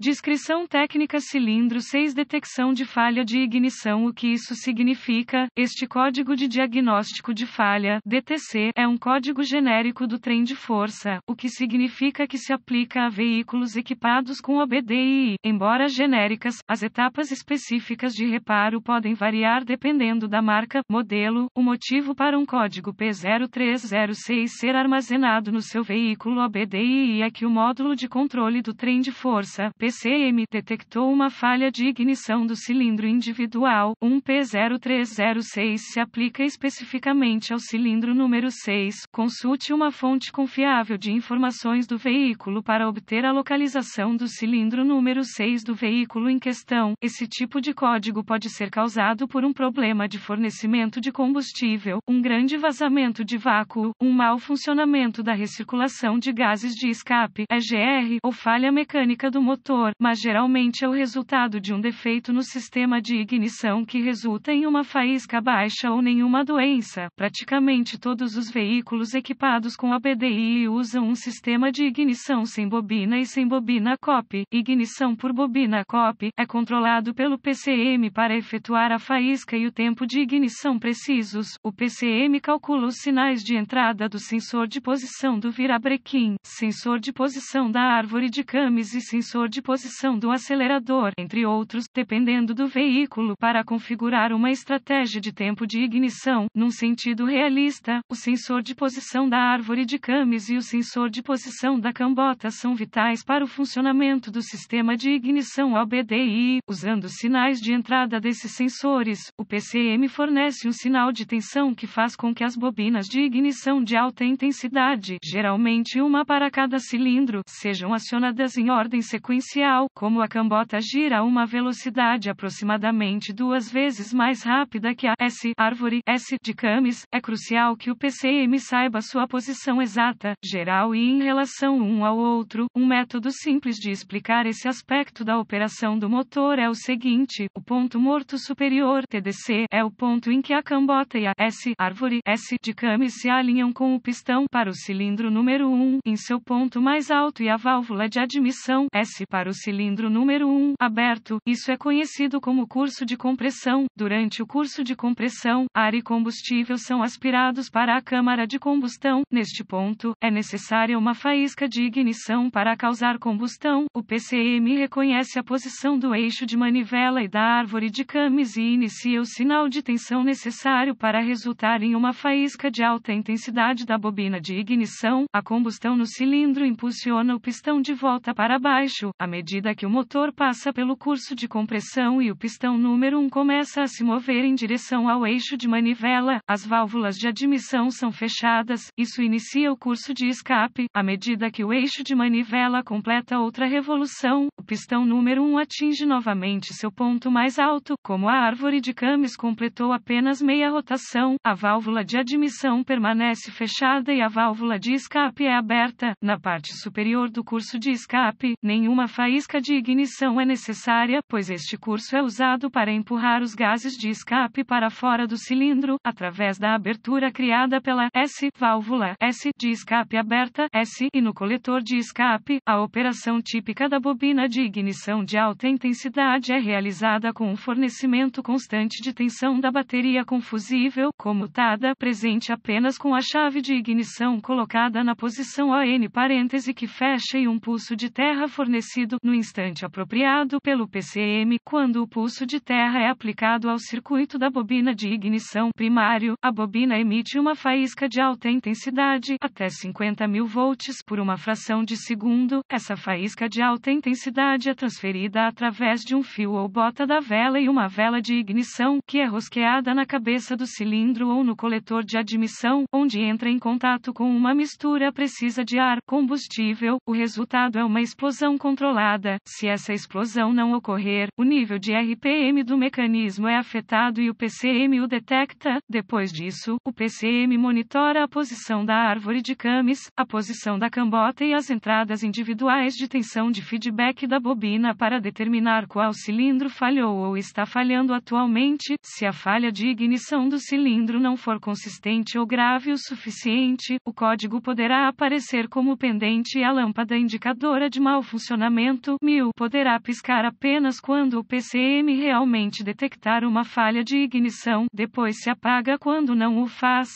Descrição técnica cilindro 6 detecção de falha de ignição O que isso significa? Este código de diagnóstico de falha DTC é um código genérico do trem de força, o que significa que se aplica a veículos equipados com OBDI. Embora genéricas, as etapas específicas de reparo podem variar dependendo da marca, modelo, o motivo para um código P0306 ser armazenado no seu veículo OBDI é que o módulo de controle do trem de força P PCM detectou uma falha de ignição do cilindro individual 1P0306 se aplica especificamente ao cilindro número 6. Consulte uma fonte confiável de informações do veículo para obter a localização do cilindro número 6 do veículo em questão. Esse tipo de código pode ser causado por um problema de fornecimento de combustível, um grande vazamento de vácuo, um mau funcionamento da recirculação de gases de escape, EGR, ou falha mecânica do motor motor, mas geralmente é o resultado de um defeito no sistema de ignição que resulta em uma faísca baixa ou nenhuma doença. Praticamente todos os veículos equipados com a BDI usam um sistema de ignição sem bobina e sem bobina COP. Ignição por bobina COP é controlado pelo PCM para efetuar a faísca e o tempo de ignição precisos. O PCM calcula os sinais de entrada do sensor de posição do virabrequim, sensor de posição da árvore de camis e sensor de posição do acelerador, entre outros, dependendo do veículo, para configurar uma estratégia de tempo de ignição. Num sentido realista, o sensor de posição da árvore de cames e o sensor de posição da cambota são vitais para o funcionamento do sistema de ignição ABDI. Usando sinais de entrada desses sensores, o PCM fornece um sinal de tensão que faz com que as bobinas de ignição de alta intensidade, geralmente uma para cada cilindro, sejam acionadas em ordem sequencial como a cambota gira a uma velocidade aproximadamente duas vezes mais rápida que a S árvore S de Camis, é crucial que o PCM saiba sua posição exata, geral e em relação um ao outro. Um método simples de explicar esse aspecto da operação do motor é o seguinte: o ponto morto superior TDC é o ponto em que a cambota e a S árvore S de Camis se alinham com o pistão para o cilindro número 1 em seu ponto mais alto e a válvula de admissão S para o cilindro número 1 aberto, isso é conhecido como curso de compressão. Durante o curso de compressão, ar e combustível são aspirados para a câmara de combustão. Neste ponto, é necessária uma faísca de ignição para causar combustão. O PCM reconhece a posição do eixo de manivela e da árvore de cames e inicia o sinal de tensão necessário para resultar em uma faísca de alta intensidade da bobina de ignição. A combustão no cilindro impulsiona o pistão de volta para baixo. A medida que o motor passa pelo curso de compressão e o pistão número 1 começa a se mover em direção ao eixo de manivela, as válvulas de admissão são fechadas, isso inicia o curso de escape. À medida que o eixo de manivela completa outra revolução, o pistão número 1 atinge novamente seu ponto mais alto, como a árvore de cames completou apenas meia rotação, a válvula de admissão permanece fechada e a válvula de escape é aberta. Na parte superior do curso de escape, nenhuma faísca de ignição é necessária, pois este curso é usado para empurrar os gases de escape para fora do cilindro, através da abertura criada pela S válvula S de escape aberta S e no coletor de escape. A operação típica da bobina de ignição de alta intensidade é realizada com o um fornecimento constante de tensão da bateria com fusível comutada presente apenas com a chave de ignição colocada na posição ON parêntese que fecha e um pulso de terra fornecido no instante apropriado, pelo PCM, quando o pulso de terra é aplicado ao circuito da bobina de ignição primário, a bobina emite uma faísca de alta intensidade, até 50 mil volts, por uma fração de segundo. Essa faísca de alta intensidade é transferida através de um fio ou bota da vela e uma vela de ignição, que é rosqueada na cabeça do cilindro ou no coletor de admissão, onde entra em contato com uma mistura precisa de ar, combustível, o resultado é uma explosão controlada controlada. Se essa explosão não ocorrer, o nível de RPM do mecanismo é afetado e o PCM o detecta. Depois disso, o PCM monitora a posição da árvore de cames, a posição da cambota e as entradas individuais de tensão de feedback da bobina para determinar qual cilindro falhou ou está falhando atualmente. Se a falha de ignição do cilindro não for consistente ou grave o suficiente, o código poderá aparecer como pendente e a lâmpada indicadora de mau funcionamento momento, MIU poderá piscar apenas quando o PCM realmente detectar uma falha de ignição, depois se apaga quando não o faz.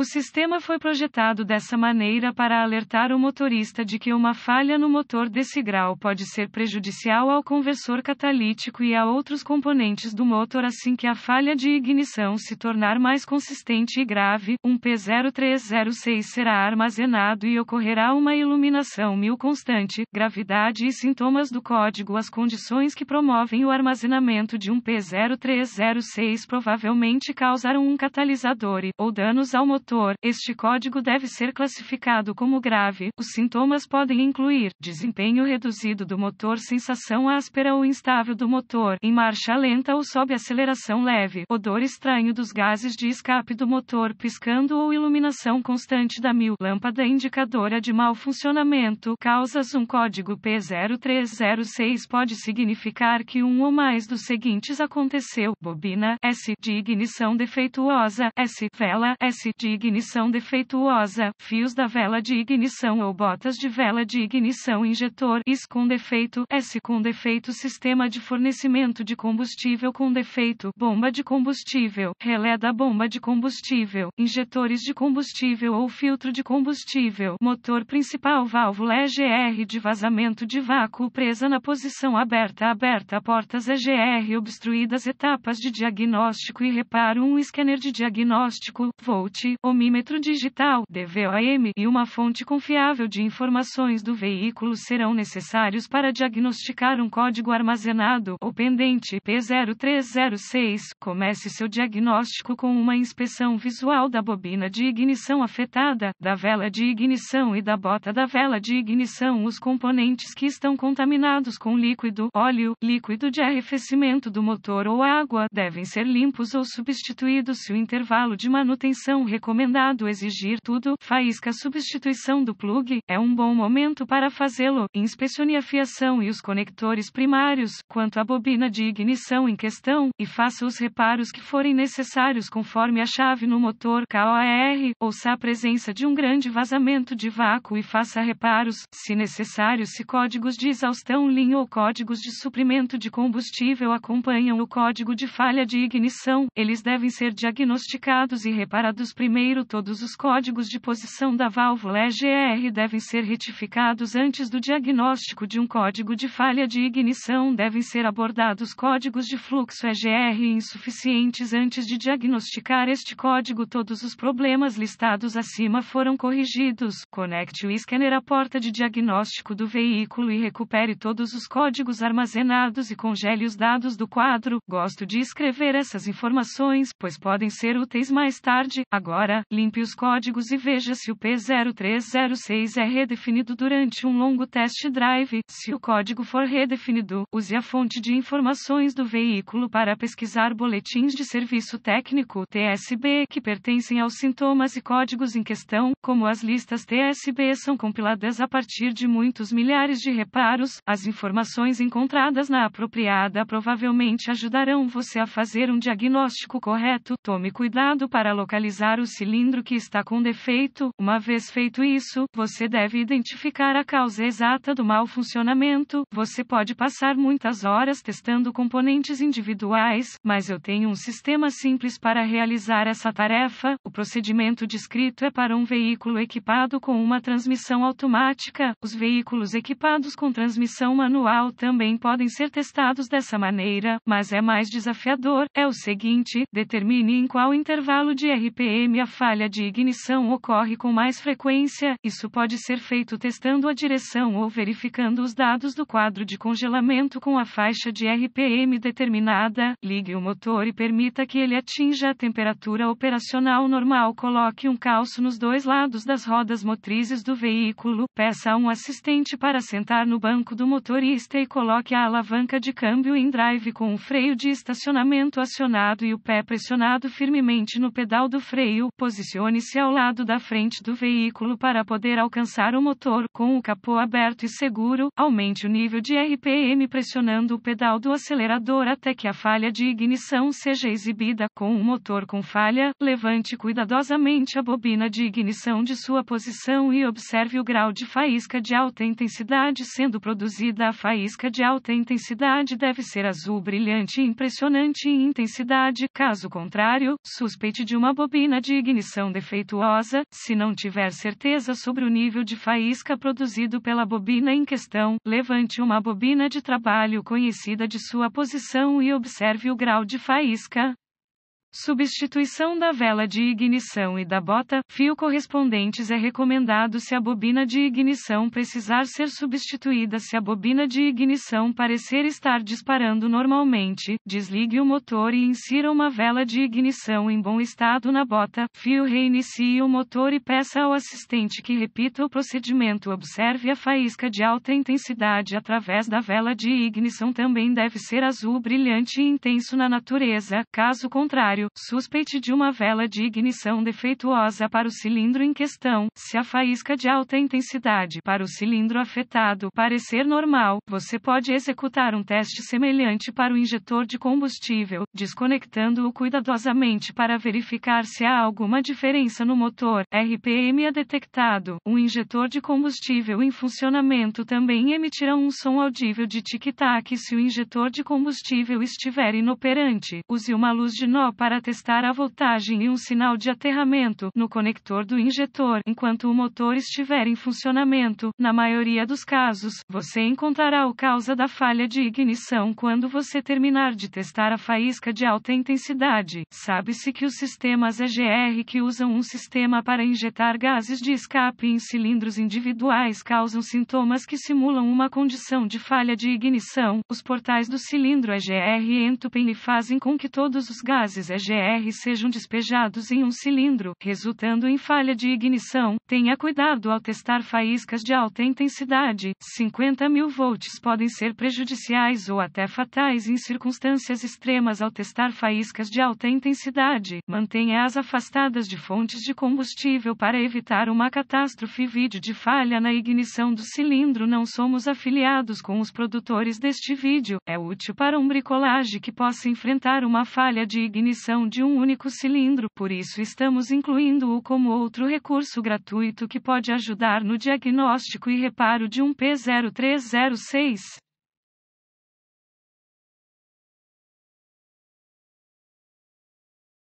O sistema foi projetado dessa maneira para alertar o motorista de que uma falha no motor desse grau pode ser prejudicial ao conversor catalítico e a outros componentes do motor assim que a falha de ignição se tornar mais consistente e grave. Um P0306 será armazenado e ocorrerá uma iluminação mil constante, gravidade e sintomas do código. As condições que promovem o armazenamento de um P0306 provavelmente causaram um catalisador e, ou danos ao motor este código deve ser classificado como grave. Os sintomas podem incluir desempenho reduzido do motor, sensação áspera ou instável do motor, em marcha lenta ou sob aceleração leve, odor estranho dos gases de escape do motor piscando ou iluminação constante da mil lâmpada indicadora de mau funcionamento. Causas um código P0306 pode significar que um ou mais dos seguintes aconteceu: bobina S de ignição defeituosa, S vela S de ignição defeituosa, fios da vela de ignição ou botas de vela de ignição injetor IS com defeito, S com defeito sistema de fornecimento de combustível com defeito, bomba de combustível, relé da bomba de combustível, injetores de combustível ou filtro de combustível, motor principal válvula EGR de vazamento de vácuo presa na posição aberta aberta portas EGR obstruídas etapas de diagnóstico e reparo um scanner de diagnóstico, VOLT, Opômetro digital DVOM e uma fonte confiável de informações do veículo serão necessários para diagnosticar um código armazenado ou pendente P0306. Comece seu diagnóstico com uma inspeção visual da bobina de ignição afetada, da vela de ignição e da bota da vela de ignição. Os componentes que estão contaminados com líquido, óleo, líquido de arrefecimento do motor ou água devem ser limpos ou substituídos se o intervalo de manutenção recomendado recomendado exigir tudo, faísca substituição do plugue, é um bom momento para fazê-lo, inspecione a fiação e os conectores primários, quanto à bobina de ignição em questão, e faça os reparos que forem necessários conforme a chave no motor KOAR, ouça a presença de um grande vazamento de vácuo e faça reparos, se necessário se códigos de exaustão linha ou códigos de suprimento de combustível acompanham o código de falha de ignição, eles devem ser diagnosticados e reparados primeiro Primeiro, todos os códigos de posição da válvula EGR devem ser retificados antes do diagnóstico de um código de falha de ignição. Devem ser abordados códigos de fluxo EGR insuficientes antes de diagnosticar este código. Todos os problemas listados acima foram corrigidos. Conecte o scanner à porta de diagnóstico do veículo e recupere todos os códigos armazenados e congele os dados do quadro. Gosto de escrever essas informações, pois podem ser úteis mais tarde. Agora limpe os códigos e veja se o P0306 é redefinido durante um longo test drive. Se o código for redefinido, use a fonte de informações do veículo para pesquisar boletins de serviço técnico TSB que pertencem aos sintomas e códigos em questão, como as listas TSB são compiladas a partir de muitos milhares de reparos, as informações encontradas na apropriada provavelmente ajudarão você a fazer um diagnóstico correto. Tome cuidado para localizar os cilindro que está com defeito, uma vez feito isso, você deve identificar a causa exata do mau funcionamento. Você pode passar muitas horas testando componentes individuais, mas eu tenho um sistema simples para realizar essa tarefa. O procedimento descrito é para um veículo equipado com uma transmissão automática. Os veículos equipados com transmissão manual também podem ser testados dessa maneira, mas é mais desafiador. É o seguinte: determine em qual intervalo de RPM a falha de ignição ocorre com mais frequência, isso pode ser feito testando a direção ou verificando os dados do quadro de congelamento com a faixa de RPM determinada. Ligue o motor e permita que ele atinja a temperatura operacional normal. Coloque um calço nos dois lados das rodas motrizes do veículo. Peça a um assistente para sentar no banco do motorista e coloque a alavanca de câmbio em drive com o freio de estacionamento acionado e o pé pressionado firmemente no pedal do freio, Posicione-se ao lado da frente do veículo para poder alcançar o motor com o capô aberto e seguro. Aumente o nível de RPM pressionando o pedal do acelerador até que a falha de ignição seja exibida. Com o um motor com falha, levante cuidadosamente a bobina de ignição de sua posição e observe o grau de faísca de alta intensidade sendo produzida. A faísca de alta intensidade deve ser azul brilhante e impressionante em intensidade, caso contrário, suspeite de uma bobina de ignição ignição defeituosa, se não tiver certeza sobre o nível de faísca produzido pela bobina em questão, levante uma bobina de trabalho conhecida de sua posição e observe o grau de faísca. Substituição da vela de ignição e da bota, fio correspondentes é recomendado se a bobina de ignição precisar ser substituída se a bobina de ignição parecer estar disparando normalmente, desligue o motor e insira uma vela de ignição em bom estado na bota, fio reinicie o motor e peça ao assistente que repita o procedimento. Observe a faísca de alta intensidade através da vela de ignição também deve ser azul brilhante e intenso na natureza, caso contrário usuário, suspeite de uma vela de ignição defeituosa para o cilindro em questão, se a faísca de alta intensidade para o cilindro afetado parecer normal, você pode executar um teste semelhante para o injetor de combustível, desconectando-o cuidadosamente para verificar se há alguma diferença no motor. RPM é detectado. Um injetor de combustível em funcionamento também emitirá um som audível de tic-tac se o injetor de combustível estiver inoperante. Use uma luz de nó para para testar a voltagem e um sinal de aterramento no conector do injetor enquanto o motor estiver em funcionamento. Na maioria dos casos, você encontrará o causa da falha de ignição quando você terminar de testar a faísca de alta intensidade. Sabe-se que os sistemas EGR que usam um sistema para injetar gases de escape em cilindros individuais causam sintomas que simulam uma condição de falha de ignição. Os portais do cilindro EGR entupem e fazem com que todos os gases GR sejam despejados em um cilindro, resultando em falha de ignição. Tenha cuidado ao testar faíscas de alta intensidade. 50 mil volts podem ser prejudiciais ou até fatais em circunstâncias extremas ao testar faíscas de alta intensidade. Mantenha-as afastadas de fontes de combustível para evitar uma catástrofe. Vídeo de falha na ignição do cilindro. Não somos afiliados com os produtores deste vídeo. É útil para um bricolage que possa enfrentar uma falha de ignição produção de um único cilindro, por isso estamos incluindo-o como outro recurso gratuito que pode ajudar no diagnóstico e reparo de um P0306.